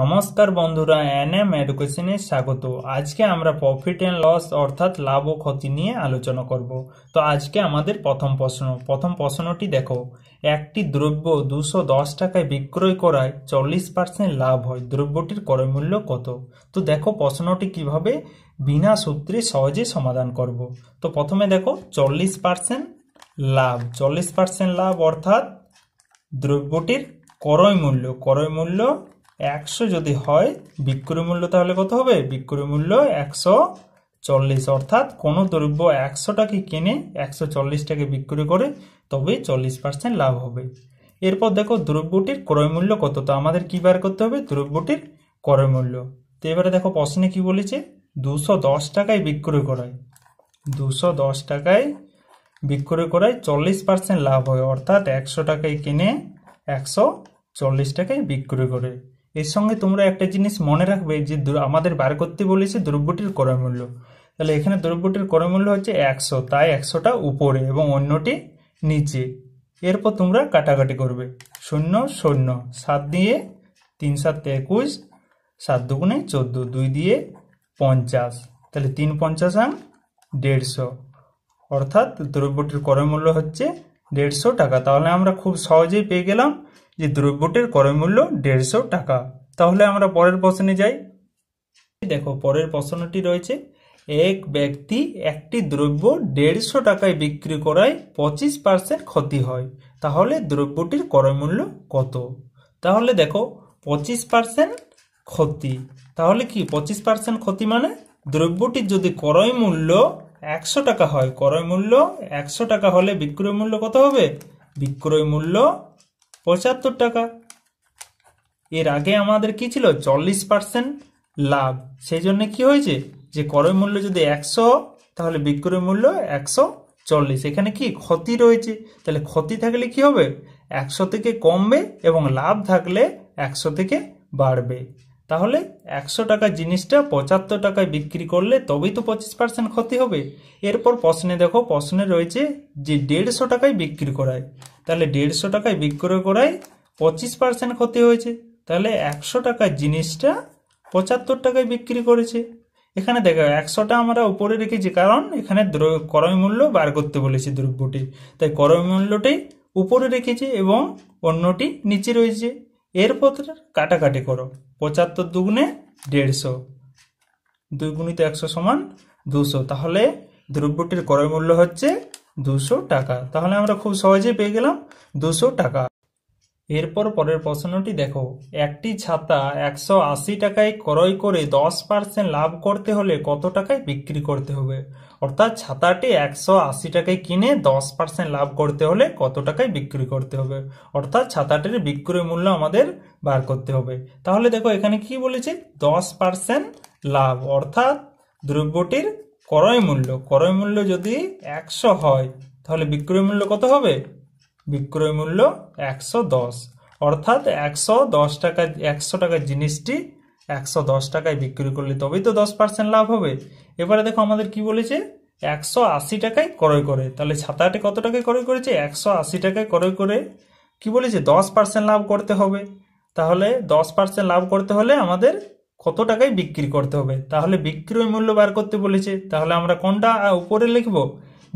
নমস্কার বন্ধুরা N M এডুকেশনে স্বাগত আজকে আমরা প্রফিট অ্যান্ড লস অর্থাৎ লাভ ও ক্ষতি নিয়ে আলোচনা করব তো আজকে আমাদের প্রথম প্রশ্ন প্রথম প্রশ্নটি দেখো একটি দ্রব্য দুশো দশ টাকায় বিক্রয় করায় চল্লিশ পার্সেন্ট লাভ হয় দ্রব্যটির করমূল্য কত তো দেখো প্রশ্নটি কিভাবে বিনা সূত্রে সহজে সমাধান করব তো প্রথমে দেখো চল্লিশ পার্সেন্ট লাভ চল্লিশ পার্সেন্ট লাভ অর্থাৎ দ্রব্যটির করয় মূল্য করয় মূল্য একশো যদি হয় বিক্রয় মূল্য তাহলে কত হবে বিক্রয় মূল্য একশো চল্লিশ অর্থাৎ কোনো দ্রব্য একশোটাকে কিনে একশো চল্লিশটাকে বিক্রি করে তবে চল্লিশ পার্সেন্ট লাভ হবে এরপর দেখো দ্রব্যটির ক্রয়মূল্য কত তো আমাদের কী বার করতে হবে দ্রব্যটির ক্রয়মূল্য তো এবারে দেখো প্রশ্নে কি বলেছে দুশো দশ টাকায় বিক্রয় করায় দুশো দশ টাকায় বিক্রয় করায় চল্লিশ পার্সেন্ট লাভ হয় অর্থাৎ একশো টাকায় কিনে একশো চল্লিশ টাকায় বিক্রয় করে এর সঙ্গে তোমরা একটা জিনিস মনে রাখবে যে আমাদের বার করতে বলেছে দ্রব্যটির ক্রয় মূল্য তাহলে এখানে দ্রব্যটির ক্রয় মূল্য হচ্ছে একশো তাই একশোটা উপরে এবং অন্যটি নিচে এরপর তোমরা কাটাকাটি করবে শূন্য শূন্য সাত দিয়ে তিন সাত একুশ সাত দুগুণে চোদ্দো দুই দিয়ে পঞ্চাশ তাহলে তিন পঞ্চাশ আং দেড়শো অর্থাৎ দ্রব্যটির করমূল্য হচ্ছে দেড়শো টাকা তাহলে আমরা খুব সহজেই পেয়ে গেলাম যে দ্রব্যটির ক্রয় মূল্য দেড়শো টাকা তাহলে আমরা পরের প্রশ্নে যাই দেখো পরের প্রশ্নটি রয়েছে এক ব্যক্তি একটি দ্রব্য দেড়শো টাকায় বিক্রি করায় পঁচিশ পার্সেন্ট ক্ষতি হয় তাহলে দ্রব্যটির ক্রয় মূল্য কত তাহলে দেখো পঁচিশ পার্সেন্ট ক্ষতি তাহলে কি পঁচিশ পার্সেন্ট ক্ষতি মানে দ্রব্যটির যদি ক্রয় মূল্য একশো টাকা হয় ক্রয় মূল্য একশো টাকা হলে বিক্রয় মূল্য কত হবে বিক্রয় মূল্য পঁচাত্তর টাকা এর আগে আমাদের কি ছিল চল্লিশ পার্সেন্ট লাভ সেই জন্য কি হয়েছে যে ক্রয় মূল্য যদি একশো তাহলে বিক্রয় মূল্য একশো চল্লিশ এখানে কি ক্ষতি রয়েছে তাহলে ক্ষতি থাকলে কি হবে একশো থেকে কমবে এবং লাভ থাকলে একশো থেকে বাড়বে তাহলে একশো টাকা জিনিসটা পঁচাত্তর টাকায় বিক্রি করলে তবেই তো পঁচিশ পার্সেন্ট ক্ষতি হবে এরপর প্রশ্নে দেখো প্রশ্নে রয়েছে যে দেড়শো টাকায় বিক্রি করায় তাহলে দেড়শো টাকায় বিক্রি করায় পঁচিশ পার্সেন্ট ক্ষতি হয়েছে তাহলে একশো টাকা জিনিসটা পঁচাত্তর টাকায় বিক্রি করেছে এখানে দেখো একশোটা আমরা উপরে রেখেছি কারণ এখানে করয় মূল্য বার করতে বলেছি দ্রব্যটি তাই করয় মূল্যটি উপরে রেখেছে এবং অন্যটি নিচে রয়েছে এরপর কাটাকাটি করো পঁচাত্তর দুগুণে দেড়শো দুই গুণিত একশো সমান দুশো তাহলে দ্রব্যটির ক্রয় মূল্য হচ্ছে দুশো টাকা তাহলে আমরা খুব সহজেই পেয়ে গেলাম দুশো টাকা এরপর পরের প্রশ্নটি দেখো একটি ছাতা একশো আশি টাকায় ক্রয় করে দশ পার্সেন্ট লাভ করতে হলে কত টাকায় বিক্রি করতে হবে অর্থাৎ ছাতাটি একশো আশি টাকায় কিনে দশ পার্সেন্ট লাভ করতে হলে কত টাকায় বিক্রি করতে হবে অর্থাৎ ছাতাটির বিক্রয় মূল্য আমাদের বার করতে হবে তাহলে দেখো এখানে কি বলেছে দশ পার্সেন্ট লাভ অর্থাৎ দ্রব্যটির ক্রয় মূল্য ক্রয় মূল্য যদি একশো হয় তাহলে বিক্রয় মূল্য কত হবে বিক্রয় মূল্য একশো দশ অর্থাৎ একশো দশ টাকা একশো টাকার জিনিসটি একশো দশ টাকায় বিক্রি করলে তবেই তো দশ পার্সেন্ট লাভ হবে এবারে দেখো আমাদের কি বলেছে একশো আশি টাকায় ক্রয় করে তাহলে ছাতাটি কত টাকায় ক্রয় করেছে একশো আশি টাকায় ক্রয় করে কি বলেছে দশ পার্সেন্ট লাভ করতে হবে তাহলে দশ পার্সেন্ট লাভ করতে হলে আমাদের কত টাকায় বিক্রি করতে হবে তাহলে বিক্রয় মূল্য বার করতে বলেছে তাহলে আমরা কোনটা উপরে লিখব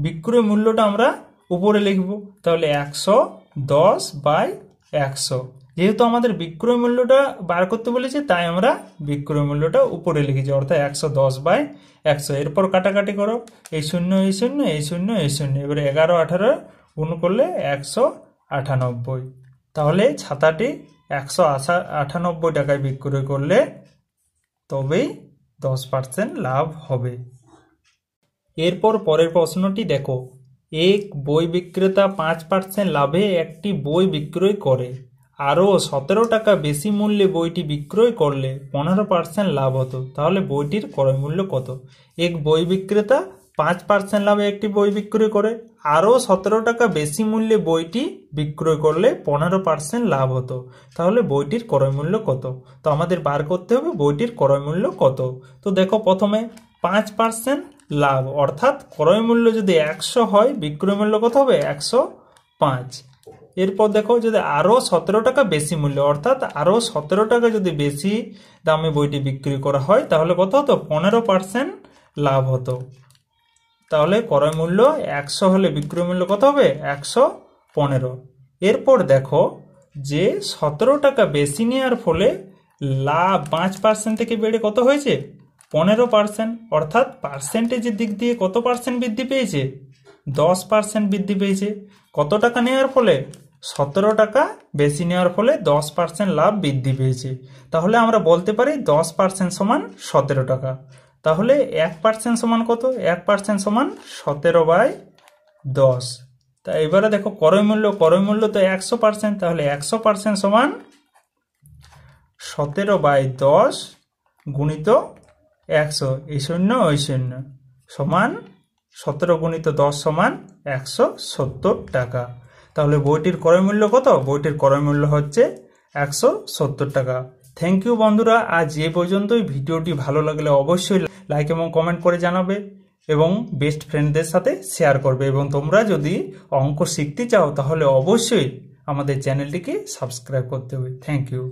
বিক্রয় মূল্যটা আমরা উপরে লিখব তাহলে একশো দশ বাই একশো যেহেতু আমাদের বিক্রয় মূল্যটা বার করতে বলেছে তাই আমরা বিক্রয় মূল্যটা উপরে লিখেছি অর্থাৎ একশো দশ বাই একশো এরপর কাটাকাটি করো এই শূন্য এই শূন্য এই শূন্য এই শূন্য এবারে এগারো আঠারো গুণ করলে একশো আটানব্বই তাহলে ছাতাটি একশো আশা আটানব্বই টাকায় বিক্রয় করলে তবেই দশ পার্সেন্ট লাভ হবে এরপর পরের প্রশ্নটি দেখো এক বই বিক্রেতা পাঁচ পার্সেন্ট লাভে একটি বই বিক্রয় করে আরও সতেরো টাকা বেশি মূল্যে বইটি বিক্রয় করলে পনেরো পার্সেন্ট লাভ হতো তাহলে বইটির ক্রয় মূল্য কত এক বই বিক্রেতা পাঁচ পার্সেন্ট লাভে একটি বই বিক্রয় করে আরও সতেরো টাকা বেশি মূল্যে বইটি বিক্রয় করলে পনেরো পার্সেন্ট লাভ হতো তাহলে বইটির ক্রয় মূল্য কত তো আমাদের বার করতে হবে বইটির ক্রয় মূল্য কত তো দেখো প্রথমে পাঁচ পার্সেন্ট লাভ অর্থাৎ ক্রয় মূল্য যদি একশো হয় বিক্রয় মূল্য কত হবে একশো পাঁচ এরপর দেখো যদি আরও সতেরো টাকা বেশি মূল্য অর্থাৎ আরও সতেরো টাকা যদি বেশি দামে বইটি বিক্রি করা হয় তাহলে কত হতো পনেরো পার্সেন্ট লাভ হতো তাহলে ক্রয় মূল্য একশো হলে বিক্রয় মূল্য কত হবে একশো পনেরো এরপর দেখো যে সতেরো টাকা বেশি নেওয়ার ফলে লাভ পাঁচ পার্সেন্ট থেকে বেড়ে কত হয়েছে পনেরো পার্সেন্ট অর্থাৎ পার্সেন্টেজের দিক দিয়ে কত পার্সেন্ট বৃদ্ধি পেয়েছে দশ পার্সেন্ট বৃদ্ধি পেয়েছে কত টাকা নেওয়ার ফলে সতেরো টাকা বেশি নেওয়ার ফলে দশ পার্সেন্ট লাভ বৃদ্ধি পেয়েছে তাহলে আমরা বলতে পারি দশ পার্সেন্ট সমান সতেরো টাকা তাহলে এক পার্সেন্ট সমান কত এক পার্সেন্ট সমান সতেরো বাই দশ তা এবারে দেখো করয় মূল্য করয় মূল্য তো একশো পার্সেন্ট তাহলে একশো পার্সেন্ট সমান সতেরো বাই দশ গুণিত একশো এই শূন্য ওই শূন্য সমান সতেরো গুণিত দশ সমান একশো সত্তর টাকা তাহলে বইটির ক্রয় মূল্য কত বইটির ক্রয় মূল্য হচ্ছে একশো সত্তর টাকা থ্যাংক ইউ বন্ধুরা আজ এ পর্যন্তই ভিডিওটি ভালো লাগলে অবশ্যই লাইক এবং কমেন্ট করে জানাবে এবং বেস্ট ফ্রেন্ডদের সাথে শেয়ার করবে এবং তোমরা যদি অঙ্ক শিখতে চাও তাহলে অবশ্যই আমাদের চ্যানেলটিকে সাবস্ক্রাইব করতে হবে থ্যাংক ইউ